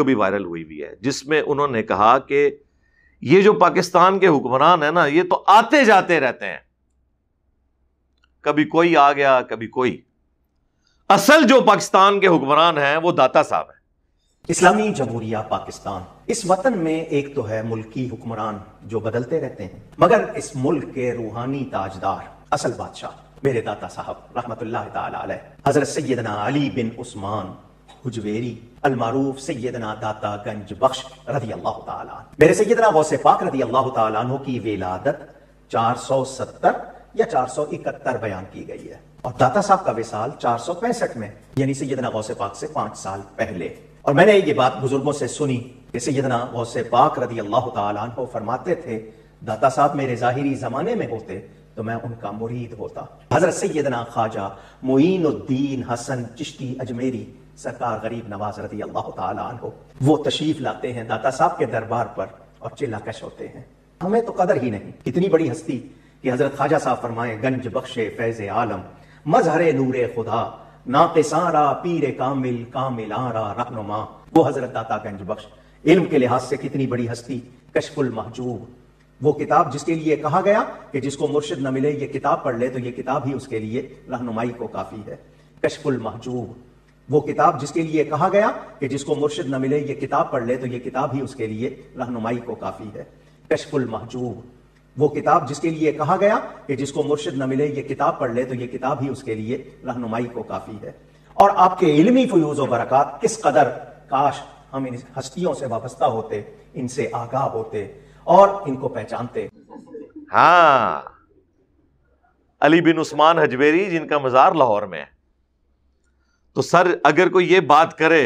तो भी वायरल हुई हुई है जिसमें उन्होंने कहा कि ये जो पाकिस्तान के हुक्मरान है ना ये तो आते जाते रहते हैं कभी कोई आ गया कभी कोई असल जो पाकिस्तान के हुक्मरान हैं वो दाता साहब हैं इस्लामी जमहूरिया पाकिस्तान इस वतन में एक तो है मुल्की हुक्मरान जो बदलते रहते हैं मगर इस मुल्क के रूहानी ताजदार असल बादशाह मेरे दाता साहब रहमत हजरत सैदना अली बिन उस्मान हुजवेरी अलमारूफ सैदना दाता गंज बख्श रजी अल्लाह तला मेरे सैदना गौसे पाक रजी अल्लाह तला की वेलादत 470 या 471 बयान की गई है और दाता साहब का विसाल चार सौ पैंसठ में यानी सैदना गौसे पाक से पांच साल पहले और मैंने ये बात बुजुर्गों से सुनी कि सैदना गौसे पाक रजी अल्लाह तला फरमाते थे दाता साहब मेरे जाहिरी जमाने में होते तो मैं उनका मुरीद होता हजरत सैदना ख्वाजा मोइनुद्दीन हसन चिश्ती अजमेरी सरकार गरीब नवाज रजी अल्लाह वो तशरीफ लाते हैं दाता साहब के दरबार पर और चिल्ला कश होते हैं हमें तो कदर ही नहीं इतनी बड़ी हस्ती कि हजरत ख्वाजा साहब फरमाए गंज बख्शे फैज आलम मजहर नूर खुदा ना के सारा पीर कामिल कामिल आरा रहनुमा वो हजरत दाता गंज बख्श इल्म के लिहाज से कितनी बड़ी हस्ती कशफुल महजूब वो किताब जिसके लिए कहा गया कि जिसको मुर्शिद न मिले ये किताब पढ़ ले तो ये किताब ही उसके लिए रहनुमाई को काफी है कशफुल महजूब वो किताब जिसके लिए कहा गया कि जिसको मुर्शिद न मिले ये किताब पढ़ ले तो ये किताब ही उसके लिए रहनुमाई को काफी है कशफुल महजूब वो किताब जिसके लिए कहा गया कि जिसको मुर्शिद न मिले ये किताब पढ़ ले तो ये किताब ही उसके लिए रहनुमाई को काफी है और आपके इलमी फ्यूज और बरकत किस कदर काश हम इन हस्तियों से वाबस्ता होते इनसे आगाह होते और इनको पहचानते हाँ अली बिन उस्मान हजवेरी जिनका मज़ार लाहौर में है तो सर अगर कोई ये बात करे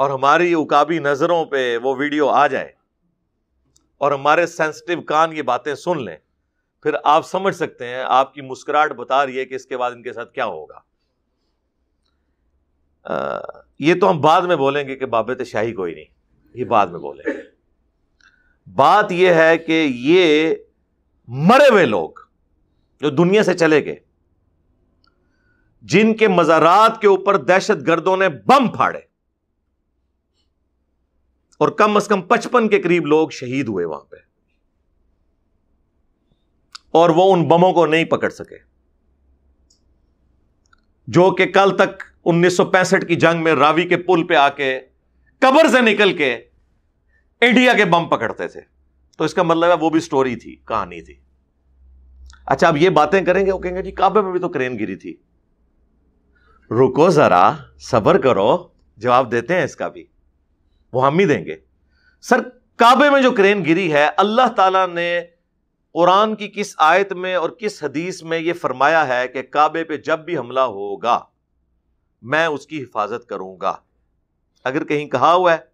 और हमारी उकाबी नज़रों पे वो वीडियो आ जाए और हमारे सेंसिटिव कान ये बातें सुन लें फिर आप समझ सकते हैं आपकी मुस्कुराहट बता रही है कि इसके बाद इनके साथ क्या होगा आ, ये तो हम बाद में बोलेंगे कि तो शाही कोई नहीं ये बाद में बोलेंगे बात यह है कि ये मरे हुए लोग जो दुनिया से चले गए जिनके मजारात के ऊपर दहशत गर्दों ने बम फाड़े और कम अज कम पचपन के करीब लोग शहीद हुए वहां पे और वो उन बमों को नहीं पकड़ सके जो कि कल तक 1965 की जंग में रावी के पुल पे आके कबर से निकल के इंडिया के बम पकड़ते थे तो इसका मतलब है वो भी स्टोरी थी कहानी थी अच्छा अब ये बातें करेंगे वो कहेंगे जी काबे में भी तो क्रेन गिरी थी रुको जरा सबर करो जवाब देते हैं इसका भी वो हम ही देंगे सर काबे में जो क्रेन गिरी है अल्लाह ताला ने कुरान की किस आयत में और किस हदीस में ये फरमाया है कि काबे पे जब भी हमला होगा मैं उसकी हिफाजत करूंगा अगर कहीं कहा हुआ है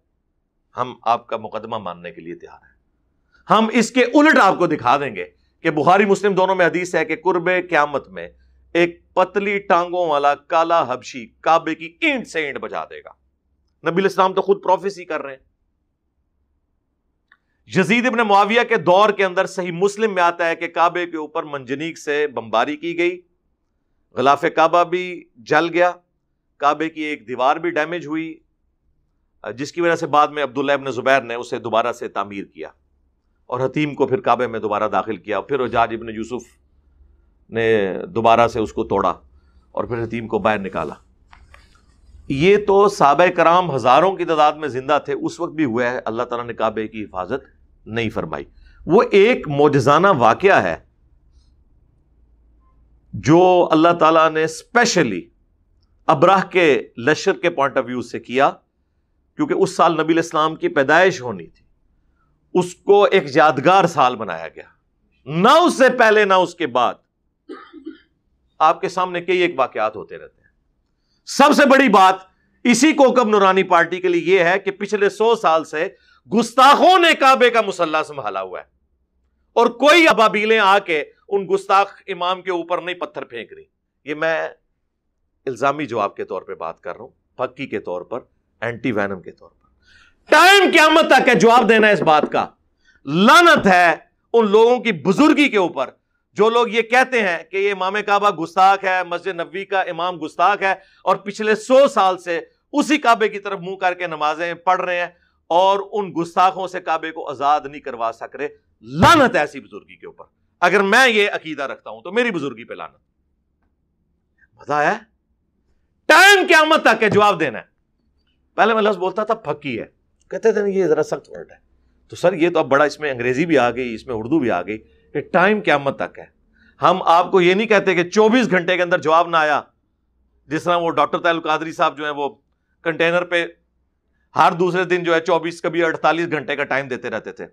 हम आपका मुकदमा मानने के लिए तैयार हैं हम इसके उलट आपको दिखा देंगे कि बुखारी मुस्लिम दोनों में हदीस है कि कुर्ब क्यामत में एक पतली टांगों वाला काला हबशी काबे की ईंट से ईंट बजा देगा नबी इस्लाम तो खुद प्रोफेसी कर रहे हैं यजीद इबन मुआविया के दौर के अंदर सही मुस्लिम में आता है कि काबे के ऊपर मंजनीक से बमबारी की गई गलाफ काबा भी जल गया काबे की एक दीवार भी डैमेज हुई जिसकी वजह से बाद में अब्दुल्ला इबन ज़ुबैर ने उसे दोबारा से तामीर किया और हतीम को फिर काबे में दोबारा दाखिल किया फिर उजाज इबन यूसुफ ने दोबारा से उसको तोड़ा और फिर हतीम को बाहर निकाला ये तो साब कराम हज़ारों की तादाद में ज़िंदा थे उस वक्त भी हुआ है अल्लाह ताला ने काबे की हिफाजत नहीं फरमाई वो एक मोजाना वाक़ है जो अल्लाह ताला ने स्पेशली अबराह के लश्कर के पॉइंट ऑफ व्यू से किया क्योंकि उस साल नबी इस्लाम की पैदाइश होनी थी उसको एक यादगार साल बनाया गया ना उससे पहले ना उसके बाद आपके सामने कई एक वाकयात होते रहते हैं सबसे बड़ी बात इसी कोकब नुरानी पार्टी के लिए यह है कि पिछले सौ साल से गुस्ताखों ने काबे का मुसल्ला संभाला हुआ है और कोई अबाबीले आके उन गुस्ताख इमाम के ऊपर नहीं पत्थर फेंक रही ये मैं इल्जामी जवाब के तौर पे बात कर रहा हूं फक्की के तौर पर एंटी वैनम के तौर पर टाइम क्यामत तक है जवाब देना इस बात का लानत है उन लोगों की बुजुर्गी के ऊपर जो लोग ये कहते हैं कि ये इमाम काबा गुस्ताख है मस्जिद नबी का इमाम गुस्ताख है और पिछले सौ साल से उसी काबे की तरफ मुंह करके नमाजें पढ़ रहे हैं और उन गुस्ताखों से काबे को आज़ाद नहीं करवा सक रहे लानत है ऐसी बुजुर्गी के ऊपर अगर मैं ये अकीदा रखता हूं तो मेरी बुजुर्गी पे लानत मजा आया टाइम क्या मत तक है जवाब देना है पहले मैं लफ्ज बोलता था फकी है कहते थे ये जरा सख्त वर्ड है तो सर ये तो अब बड़ा इसमें अंग्रेजी भी आ गई इसमें उर्दू भी आ गई कि टाइम क्या मत तक है हम आपको ये नहीं कहते कि चौबीस घंटे के अंदर जवाब ना आया जिस तरह वो डॉक्टर तायल कादरी साहब जो है वो कंटेनर पे हर दूसरे दिन जो है चौबीस कभी अड़तालीस घंटे का टाइम देते रहते थे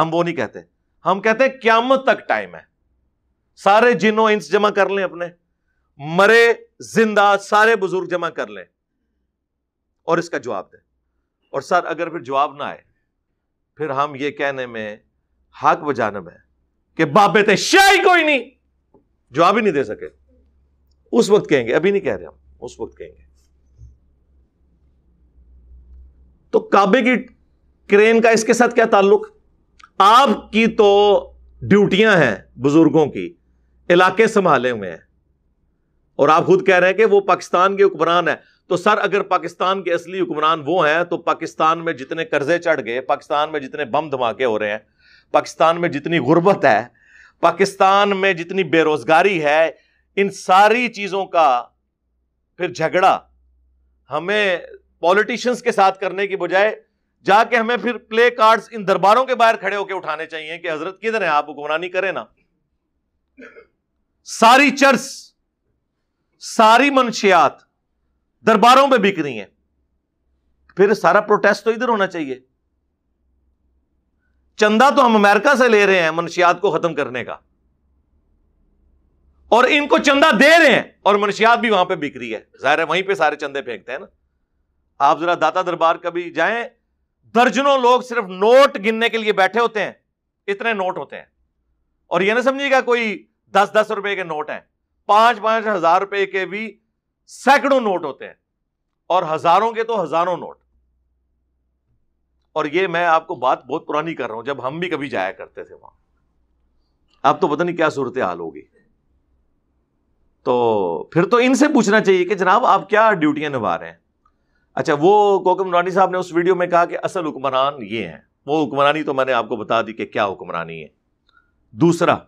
हम वो नहीं कहते हम कहते हैं मत तक टाइम है सारे जिनो इंस जमा कर लें अपने मरे जिंदा सारे बुजुर्ग जमा कर लें और इसका जवाब दें और सर अगर फिर जवाब ना आए फिर हम ये कहने में हाक बजाने में कि बाबे थे शाही कोई नहीं जवाब ही नहीं दे सके उस वक्त कहेंगे अभी नहीं कह रहे हम उस वक्त कहेंगे तो काबे की क्रेन का इसके साथ क्या ताल्लुक आपकी तो ड्यूटियां हैं बुजुर्गों की इलाके संभाले हुए हैं और आप खुद कह रहे हैं कि वो पाकिस्तान के हुक्मरान है तो सर अगर पाकिस्तान के असली हुक्मरान वो हैं तो पाकिस्तान में जितने कर्जे चढ़ गए पाकिस्तान में जितने बम धमाके हो रहे हैं पाकिस्तान में जितनी गुर्बत है पाकिस्तान में जितनी बेरोजगारी है इन सारी चीज़ों का फिर झगड़ा हमें पॉलिटिशियंस के साथ करने की बजाय जाके हमें फिर प्ले कार्ड इन दरबारों के बाहर खड़े होकर उठाने चाहिए कि हजरत किधर है आप हुक्मरानी करें ना सारी चर्च सारी मनशियात दरबारों में बिक रही है फिर सारा प्रोटेस्ट तो इधर होना चाहिए चंदा तो हम अमेरिका से ले रहे हैं मनशियात को खत्म करने का और इनको चंदा दे रहे हैं और मनशियात भी वहां पे बिक रही है जाहिर है वहीं पे सारे चंदे फेंकते हैं ना आप जरा दाता दरबार कभी जाएं दर्जनों लोग सिर्फ नोट गिनने के लिए बैठे होते हैं इतने नोट होते हैं और यह ना समझिएगा कोई दस दस रुपए के नोट है पांच पांच हजार रुपए के भी सैकड़ों नोट होते हैं और हजारों के तो हजारों नोट और ये मैं आपको बात बहुत पुरानी कर रहा हूं जब हम भी कभी जाया करते थे वहां आप तो पता नहीं क्या सूरत हाल होगी तो फिर तो इनसे पूछना चाहिए कि जनाब आप क्या ड्यूटियां निभा रहे हैं अच्छा वो कोकम नूरानी साहब ने उस वीडियो में कहा कि असल हुक्मरान ये हैं वो हुक्मरानी तो मैंने आपको बता दी कि क्या हुक्मरानी है दूसरा